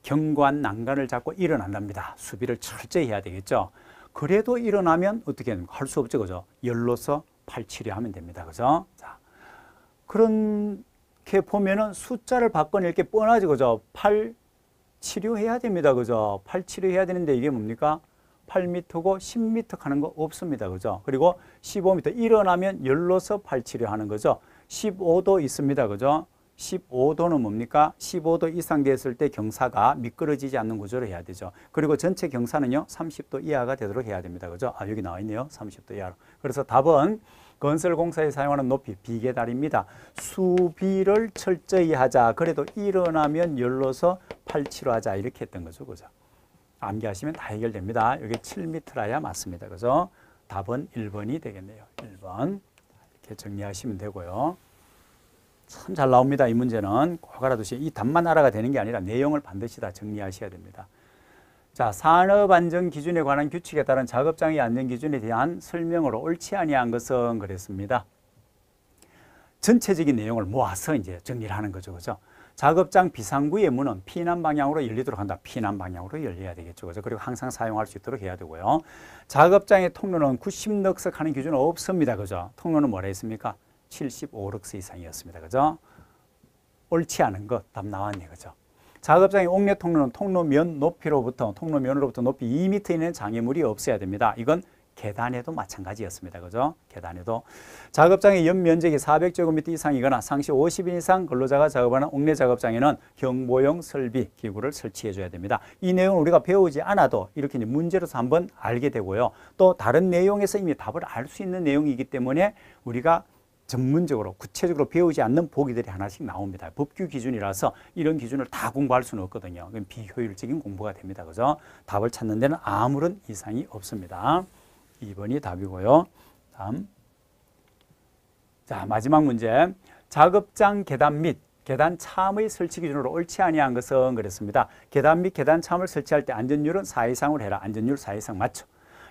경관 난간을 잡고 일어난답니다. 수비를 철저히 해야 되겠죠. 그래도 일어나면 어떻게 할 수 없죠, 그죠? 열로서 팔치료 하면 됩니다, 그죠? 자, 그렇게 보면은 숫자를 바꿔낼 게 뻔하지, 그죠? 8 치료해야 됩니다, 그죠? 8 치료해야 되는데 이게 뭡니까? 8m고 10m 가는 거 없습니다, 그죠? 그리고 15m 일어나면 열로서 8 치료하는 거죠. 15도 있습니다, 그죠? 15도는 뭡니까? 15도 이상 됐을 때 경사가 미끄러지지 않는 구조로 해야 되죠. 그리고 전체 경사는요, 30도 이하가 되도록 해야 됩니다. 그죠? 아, 여기 나와 있네요. 30도 이하로. 그래서 답은 건설공사에 사용하는 높이 비계다입니다 수비를 철저히 하자. 그래도 일어나면 열로서 팔치로 하자. 이렇게 했던 거죠. 그죠? 암기하시면 다 해결됩니다. 여기 7m라야 맞습니다. 그죠? 답은 1번이 되겠네요. 1번. 이렇게 정리하시면 되고요. 참 잘 나옵니다. 이 문제는 꼭 알아두시고 이 답만 알아가 되는 게 아니라 내용을 반드시 다 정리하셔야 됩니다. 자, 산업 안전 기준에 관한 규칙에 따른 작업장의 안전 기준에 대한 설명으로 옳지 아니한 것은 그랬습니다. 전체적인 내용을 모아서 이제 정리를 하는 거죠. 그죠? 작업장 비상구의 문은 피난 방향으로 열리도록 한다. 피난 방향으로 열려야 되겠죠. 그죠? 그리고 항상 사용할 수 있도록 해야 되고요. 작업장의 통로는 90럭석 하는 기준은 없습니다. 그죠? 통로는 뭐라 했습니까? 75럭스 이상이었습니다. 그죠? 옳지 않은 것 답 나왔네. 그죠? 작업장의 옥내 통로는 통로면 높이로부터 통로면으로부터 높이 2m 이내는 장애물이 없어야 됩니다. 이건 계단에도 마찬가지였습니다. 그죠? 계단에도. 작업장의 연면적이 400제곱미터 이상이거나 상시 50인 이상 근로자가 작업하는 옥내 작업장에는 경보용 설비 기구를 설치해줘야 됩니다. 이 내용을 우리가 배우지 않아도 이렇게 이제 문제로서 한번 알게 되고요. 또 다른 내용에서 이미 답을 알 수 있는 내용이기 때문에 우리가 전문적으로 구체적으로 배우지 않는 보기들이 하나씩 나옵니다. 법규 기준이라서 이런 기준을 다 공부할 수는 없거든요. 그럼 비효율적인 공부가 됩니다. 그죠? 답을 찾는 데는 아무런 이상이 없습니다. 2번이 답이고요. 다음. 자, 마지막 문제. 작업장 계단 및 계단 참의 설치 기준으로 옳지 아니한 것은 그랬습니다. 계단 및 계단 참을 설치할 때 안전율은 4 이상을 해라. 안전율 4 이상 맞죠?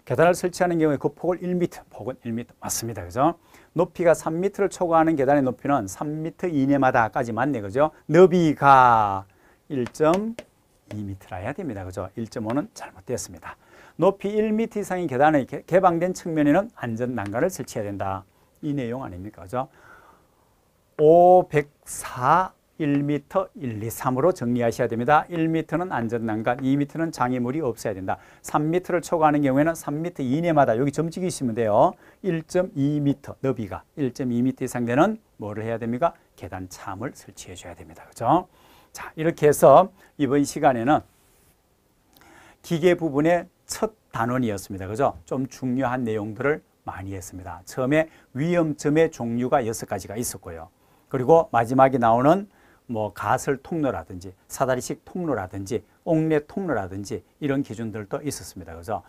계단을 설치하는 경우에 그 폭을 1m, 폭은 1m 맞습니다. 그죠? 높이가 3m를 초과하는 계단의 높이는 3m 이내마다까지 맞네. 그죠? 너비가 1.2m라 해야 됩니다. 그죠? 1.5는 잘못되었습니다. 높이 1m 이상인 계단의 개방된 측면에는 안전 난간을 설치해야 된다. 이 내용 아닙니까? 그죠? 504 1m, 1, 2, 3으로 정리하셔야 됩니다. 1m는 안전난간, 2m는 장애물이 없어야 된다. 3m를 초과하는 경우에는 3m 이내마다 여기 점찍이 시면 돼요. 1.2m 너비가 1.2m 이상 되는 뭐를 해야 됩니까? 계단 참을 설치해 줘야 됩니다. 그죠? 렇 자, 이렇게 해서 이번 시간에는 기계 부분의 첫 단원이었습니다. 그죠? 좀 중요한 내용들을 많이 했습니다. 처음에 위험점의 종류가 6가지가 있었고요. 그리고 마지막에 나오는 뭐 가설 통로라든지 사다리식 통로라든지 옥내 통로라든지 이런 기준들도 있었습니다. 그래서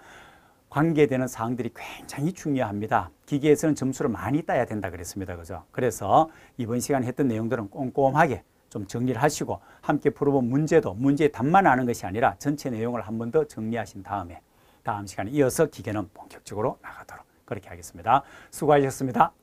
관계되는 사항들이 굉장히 중요합니다. 기계에서는 점수를 많이 따야 된다 그랬습니다. 그죠? 그래서 이번 시간에 했던 내용들은 꼼꼼하게 좀 정리를 하시고 함께 풀어본 문제도 문제의 답만 아는 것이 아니라 전체 내용을 한 번 더 정리하신 다음에 다음 시간에 이어서 기계는 본격적으로 나가도록 그렇게 하겠습니다. 수고하셨습니다.